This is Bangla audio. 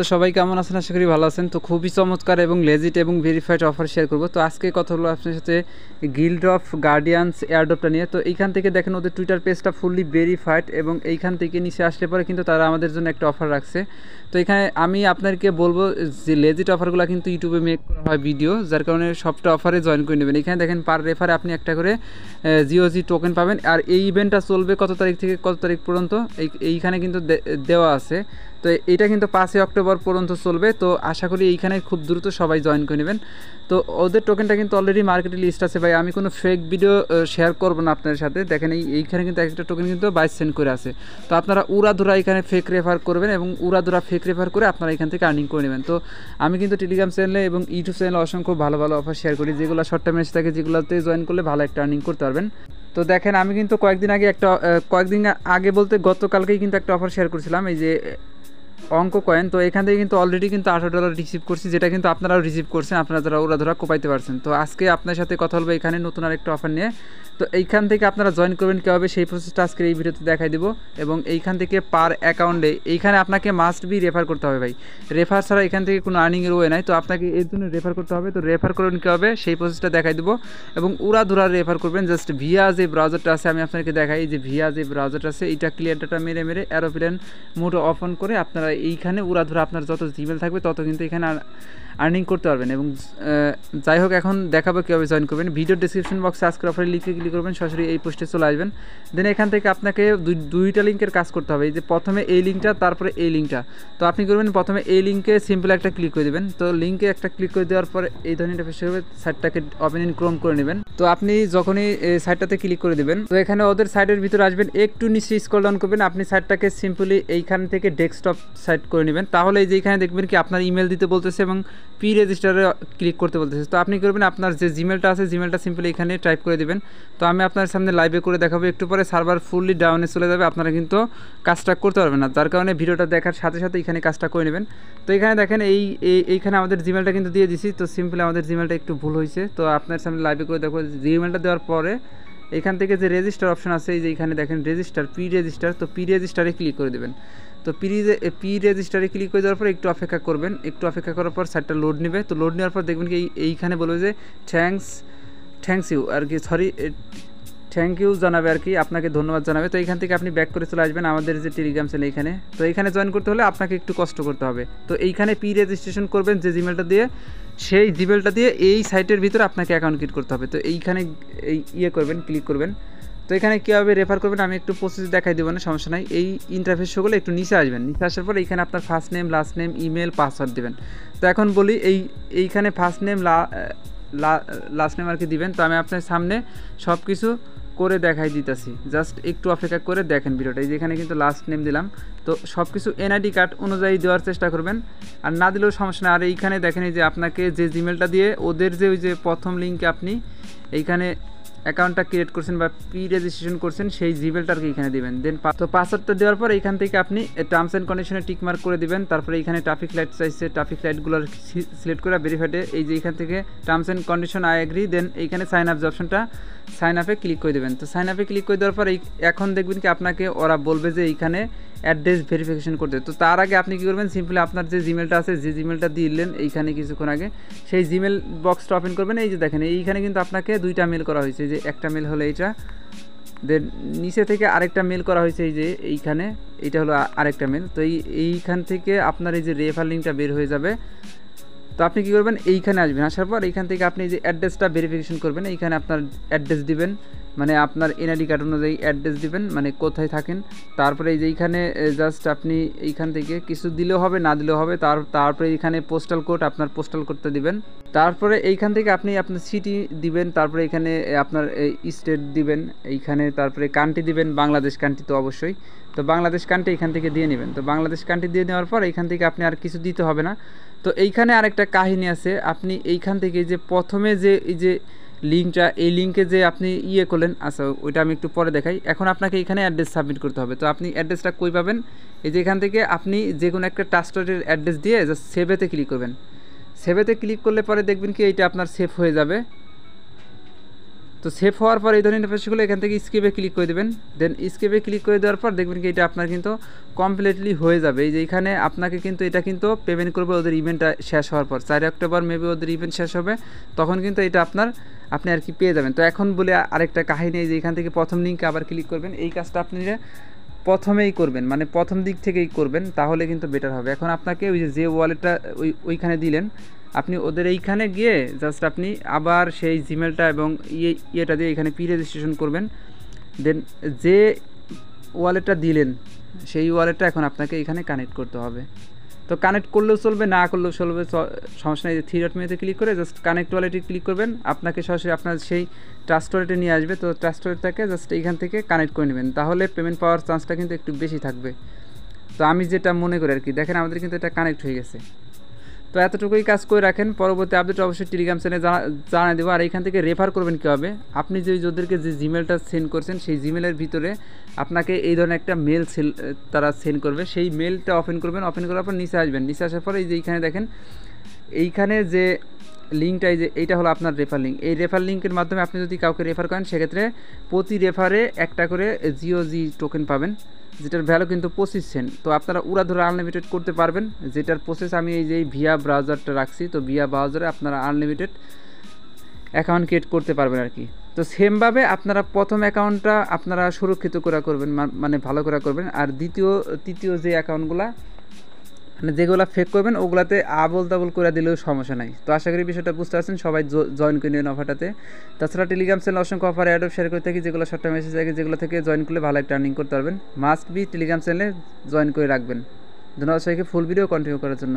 তো সবাই কেমন আছেন আশা করি ভালো আছেন তো খুবই চমৎকার এবং লেজিট এবং ভেরিফাইড অফার শেয়ার করবো তো আজকে কথা হলো আপনার সাথে গিল্ড অফ গার্ডিয়ানস এয়ারডপটা নিয়ে তো এইখান থেকে দেখেন ওদের টুইটার পেজটা ফুললি ভেরিফাইড এবং এইখান থেকে নিচে আসলে পরে কিন্তু তারা আমাদের জন্য একটা অফার রাখছে তো এখানে আমি আপনাকে বলবো যে লেজিট অফারগুলো কিন্তু ইউটিউবে মেক করা হয় ভিডিও যার কারণে সবটা অফারে জয়েন করে নেবেন এখানে দেখেন পার রেফারে আপনি একটা করে জিওজি টোকেন পাবেন আর এই ইভেন্টটা চলবে কত তারিখ থেকে কত তারিখ পর্যন্ত এইখানে কিন্তু দেওয়া আছে তো এটা কিন্তু পাঁচই অক্টোবর পর্যন্ত চলবে তো আশা করি এইখানে খুব দ্রুত সবাই জয়েন করে নেবেন তো ওদের টোকেনটা কিন্তু অলরেডি মার্কেটে লিস্ট আছে ভাই আমি কোনো ফেক ভিডিও শেয়ার করব না আপনাদের সাথে দেখেন এই এইখানে কিন্তু একটা টোকেন কিন্তু বাইশ সেন্ট করে আছে তো আপনারা উড়াধুরা এখানে ফেক রেফার করবেন এবং উড়াধুরা ফেক রেফার করে আপনারা এখান থেকে আর্নিং করে নেবেন তো আমি কিন্তু টেলিগ্রাম চ্যানেলে এবং ইউটিউব চ্যানেলে অসংখ্য ভালো ভালো অফার শেয়ার করি যেগুলো শর্ট টাইম এসে থাকে যেগুলোতে জয়েন করলে ভালো একটা আর্নিং করতে পারবেন তো দেখেন আমি কিন্তু কয়েকদিন আগে একটা কয়েকদিন আগে বলতে গতকালকেই কিন্তু একটা অফার শেয়ার করেছিলাম এই যে অঙ্ক কয়েন তো এখান থেকে কিন্তু অলরেডি কিন্তু আঠারো ডলার রিসিভ করছি যেটা কিন্তু আপনারাও রিসিভ করছেন আপনারা যারা ওরা ধরা কোপাইতে পারছেন তো আজকে আপনার সাথে কথা বলবো এখানে নতুন আরেকটা অফার নিয়ে তো এইখান থেকে আপনারা জয়েন করবেন কীভাবে সেই প্রসেসটা আজকে এই ভিডিওতে দেখাই দেবো এবং এইখান থেকে পার অ্যাকাউন্টে এইখানে আপনাকে মাস্ট বি রেফার করতে হবে ভাই রেফার ছাড়া এখান থেকে কোনো আর্নিংয়ের ওয়ে নাই তো আপনাকে এর জন্য রেফার করতে হবে তো রেফার করবেন কীভাবে সেই প্রসেসটা দেখাই দেবো এবং উড়া ধুরা রেফার করবেন জাস্ট ভিয়া যে ব্রাউজারটা আছে আমি আপনাকে দেখাই যে ভিয়া যে ব্রাউজারটা আছে এইটা ক্লিয়ারটা মেরে মেরে অ্যারোপ্লেন মোড অফ অন করে আপনারা এইখানে ধরে আপনার যত জিমেল থাকবে তত কিন্তু এখানে আর্নিং করতে পারবেন এবং যাই হোক এখন দেখাবো কীভাবে জয়েন করবেন ভিডিও ডিসক্রিপশন বক্সে আজ করার লিঙ্কে ক্লিক করবেন সরাসরি এই পোস্টে চলে আসবেন দেন এখান থেকে আপনাকে দুইটা লিঙ্কের কাজ করতে হবে এই যে প্রথমে এই লিঙ্কটা তারপরে এই লিঙ্কটা তো আপনি করবেন প্রথমে এই লিঙ্কে সিম্পল একটা ক্লিক করে দেবেন তো লিঙ্কে একটা ক্লিক করে দেওয়ার পর এই ধরনের ইন্টারফেস হবে সাইটটাকে ওপেন ইন ক্রোম করে নেবেন তো আপনি যখনই সাইটটাতে ক্লিক করে দেবেন তো এখানে ওদের সাইটের ভিতরে আসবেন একটু নিশ্চয়ই স্কল ডাউন করবেন আপনি সাইটটাকে সিম্পলি এইখান থেকে ডেস্কটপ সাইড করে নেবেন তাহলে এই যে এখানে দেখবেন কি আপনার ইমেল দিতে বলতেছে এবং পি রেজিস্টারে ক্লিক করতে বলতেছে তো আপনি করবেন আপনার যে জিমেলটা আছে জিমেলটা সিম্পলি এখানে টাইপ করে দেবেন তো আমি আপনার সামনে লাইভে করে দেখাবো একটু পরে সার্ভার ফুললি ডাউনে চলে যাবে আপনারা কিন্তু কাজটা করতে পারবেন না যার কারণে ভিডিওটা দেখার সাথে সাথে এখানে কাজটা করে নেবেন তো এখানে দেখেন এই এইখানে আমাদের জিমেলটা কিন্তু দিয়ে দিছি তো সিম্পলি আমাদের জিমেলটা একটু ভুল হয়েছে তো আপনার সামনে লাইভে করে দেখো জিমেলটা দেওয়ার পরে এখান থেকে যে রেজিস্টার অপশন আছে এই যে এখানে দেখেন রেজিস্টার পি রেজিস্টার তো পি রেজিস্টারে ক্লিক করে দেবেন তো প্রি পি রেজিস্টারে ক্লিক করে দেওয়ার পর একটু অপেক্ষা করবেন একটু অপেক্ষা করার পর সাইটটা লোড নেবে তো লোড নেওয়ার পর দেখবেন কি এইখানে বলবে যে থ্যাংকস থ্যাংকস ইউ আর কি সরি থ্যাংক ইউ জানাবে আর কি আপনাকে ধন্যবাদ জানাবে তো এইখান থেকে আপনি ব্যাক করে চলে আসবেন আমাদের যে টেলিগ্রাম চ্যানেল এইখানে তো এইখানে জয়েন করতে হলে আপনাকে একটু কষ্ট করতে হবে তো এইখানে পি রেজিস্ট্রেশন করবেন যে জিমেলটা দিয়ে সেই জিমেলটা দিয়ে এই সাইটের ভিতরে আপনাকে অ্যাকাউন্ট ক্রিয়েট করতে হবে তো এইখানে এই ইয়ে করবেন ক্লিক করবেন তো এখানে কীভাবে রেফার করবেন আমি একটু প্রসেস দেখাই দেবো না সমস্যা নাই এই ইন্টারফেস একটু নিচে আসবেন নিচে আসার পর এইখানে আপনার first name last name email password দেবেন তো এখন বলি এই এইখানে ফার্স্ট নেম লাস্ট নেম আর কি দিবেন তো আমি আপনার সামনে সব কিছু করে দেখাই দিতেছি জাস্ট একটু অপেক্ষা করে দেখেন ভিডিওটা এই যেখানে কিন্তু লাস্ট নেম দিলাম তো সব কিছু এনআইডি কার্ড অনুযায়ী দেওয়ার চেষ্টা করবেন আর না দিলেও সমস্যা নেই আর এইখানে দেখেন এই যে আপনাকে যে জিমেলটা দিয়ে ওদের যে ওই যে প্রথম লিঙ্কে আপনি এইখানে অ্যাকাউন্টটা ক্রিয়েট করছেন বা প্রি রেজিস্ট্রেশন করছেন সেই জিমেলটাকে এখানে দিবেন দেন তো পাসওয়ার্ডটা দেওয়ার পর এখান থেকে আপনি টার্মস অ্যান্ড কন্ডিশনে টিকমার্ক করে দিবেন তারপরে এখানে ট্রাফিক লাইট চাইছে ট্রাফিক লাইটগুলো সিলেক্ট করে ভেরিফাইডে এই যে এখান থেকে terms and condition I agree দেন এইখানে সাইন আপ যে অপশনটা সাইন আপে ক্লিক করে দেবেন তো সাইন আপে ক্লিক করে দেওয়ার পর এখন দেখবেন কি আপনাকে ওরা বলবে যে এইখানে অ্যাড্রেস ভেরিফিকেশন করতে তো তার আগে আপনি কী করবেন সিম্পলি আপনার যে জিমেলটা আছে যে জিমেলটা দিলেন এইখানে কিছুক্ষণ আগে সেই জিমেল বক্সটা ওপেন করবেন এই যে দেখেন এইখানে কিন্তু আপনাকে দুইটা মেল করা হয়েছে যে একটা মেল হলো এইটা দেন নিচে থেকে আরেকটা মেল করা হয়েছে এই যে এইখানে এইটা হলো আরেকটা মেল তো এই এইখান থেকে আপনার এই যে রেফার লিঙ্কটা বের হয়ে যাবে তো আপনি কী করবেন এইখানে আসবেন আসার পর এইখান থেকে আপনি যে অ্যাড্রেসটা ভেরিফিকেশন করবেন এইখানে আপনার অ্যাড্রেস দিবেন মানে আপনার এনআইডি কার্ড অনুযায়ী অ্যাড্রেস দিবেন মানে কোথায় থাকেন তারপরে এই যে এইখানে জাস্ট আপনি এইখান থেকে কিছু দিলেও হবে না দিলেও হবে তার তারপরে এইখানে পোস্টাল কোড আপনার পোস্টাল কোডটা দিবেন তারপরে এইখান থেকে আপনি আপনার সিটি দিবেন তারপরে এখানে আপনার স্টেট দিবেন এইখানে তারপরে কান্ট্রি দিবেন বাংলাদেশ কান্ট্রি তো অবশ্যই তো বাংলাদেশ কান্ট্রি এখান থেকে দিয়ে নেবেন তো বাংলাদেশ কান্ট্রি দিয়ে নেওয়ার পর এইখান থেকে আপনি আর কিছু দিতে হবে না তো এইখানে আরেকটা কাহিনী আছে আপনি এইখান থেকে যে প্রথমে যে এই যে লিঙ্কটা এই লিঙ্কে যে আপনি ইয়ে করলেন আচ্ছা ওইটা আমি একটু পরে দেখাই এখন আপনাকে এখানে অ্যাড্রেস সাবমিট করতে হবে তো আপনি অ্যাড্রেসটা কই পাবেন এই যে এখান থেকে আপনি যে কোনো একটা টাস্টরের অ্যাড্রেস দিয়ে জাস্ট সেভেতে ক্লিক করবেন সেভেতে ক্লিক করলে পরে দেখবেন কি এইটা আপনার সেভ হয়ে যাবে তো সেভ হওয়ার পর এই ধরনের ইন্টারফেসগুলো এখান থেকে স্কেপে ক্লিক করে দেবেন দেন স্কেপে ক্লিক করে দেওয়ার পর দেখবেন কি এটা আপনার কিন্তু কমপ্লিটলি হয়ে যাবে এই যে এখানে আপনাকে কিন্তু এটা কিন্তু পেমেন্ট করবে ওদের ইভেন্টটা শেষ হওয়ার পর চার অক্টোবর মেবি ওদের ইভেন্ট শেষ হবে তখন কিন্তু এটা আপনার আপনি আর কি পেয়ে যাবেন তো এখন বলে আরেকটা কাহিনী যে এখান থেকে প্রথম লিঙ্কে আবার ক্লিক করবেন এই কাজটা যে প্রথমেই করবেন মানে প্রথম দিক থেকেই করবেন তাহলে কিন্তু বেটার হবে এখন আপনাকে ওই যে ওয়ালেটটা ওই ওইখানে দিলেন আপনি ওদের এইখানে গিয়ে জাস্ট আপনি আবার সেই জিমেলটা এবং ইয়ে ইয়েটা দিয়ে এখানে প্রি রেজিস্ট্রেশন করবেন দেন যে ওয়ালেটটা দিলেন সেই ওয়ালেটটা এখন আপনাকে এখানে কানেক্ট করতে হবে তো কানেক্ট করলেও চলবে না করলেও চলবে সমস্যা নেই থ্রি ডট মেনুতে ক্লিক করে জাস্ট কানেক্ট ওয়ালেটে ক্লিক করবেন আপনাকে সরাসরি আপনার সেই ট্রাস্ট ওয়ালেটে নিয়ে আসবে তো ট্রাস্ট ওয়ালেটটাকে জাস্ট এইখান থেকে কানেক্ট করে নেবেন তাহলে পেমেন্ট পাওয়ার চান্সটা কিন্তু একটু বেশি থাকবে তো আমি যেটা মনে করি আর কি দেখেন আমাদের কিন্তু এটা কানেক্ট হয়ে গেছে তো এতটুকুই কাজ করে রাখেন পরবর্তী আপডেট অবশ্যই টেলিগ্রাম চ্যানেল জানা দেবো আর এইখান থেকে রেফার করবেন কীভাবে আপনি যে যাদেরকে যে জিমেলটা সেন্ড করছেন সেই জিমেলের ভিতরে আপনাকে এই ধরনের একটা মেল তারা সেন্ড করবে সেই মেলটা ওপেন করবেন ওপেন করার পর নিচে আসবেন নিচে আসার পরে এই যে এইখানে দেখেন এইখানে যে লিঙ্কটাই যে এইটা হলো আপনার রেফার লিঙ্ক এই রেফার লিঙ্কের মাধ্যমে আপনি যদি কাউকে রেফার করেন সেক্ষেত্রে প্রতি রেফারে একটা করে জিও জি টোকেন পাবেন যেটার ভ্যালু কিন্তু পঁচিশ সেন্ট তো আপনারা উড়া ধরে আনলিমিটেড করতে পারবেন যেটার প্রসেস আমি এই যে ভিয়া ব্রাউজারটা রাখছি তো ভিয়া ব্রাউজারে আপনারা আনলিমিটেড অ্যাকাউন্ট ক্রিয়েট করতে পারবেন আর কি তো সেমভাবে আপনারা প্রথম অ্যাকাউন্টটা আপনারা সুরক্ষিত করা করবেন মানে ভালো করা করবেন আর দ্বিতীয় তৃতীয় যে অ্যাকাউন্টগুলা মানে যেগুলো ফেক করবেন ওগুলাতে আবল তাবল করে দিলেও সমস্যা নাই তো আশা করি বিষয়টা বুঝতে পারছেন সবাই জয়েন করে নিন অফারটাতে তাছাড়া টেলিগ্রাম চ্যানেল অসংখ্য অফার অ্যাডপ শেয়ার করে থাকি যেগুলো শর্ট মেসেজ থাকে যেগুলো থেকে জয়েন করলে ভালো একটা আর্নিং করতে পারবেন মাস্ট বি টেলিগ্রাম চ্যানেলে জয়েন করে রাখবেন ধন্যবাদ সবাইকে ফুল ভিডিও কন্টিনিউ করার জন্য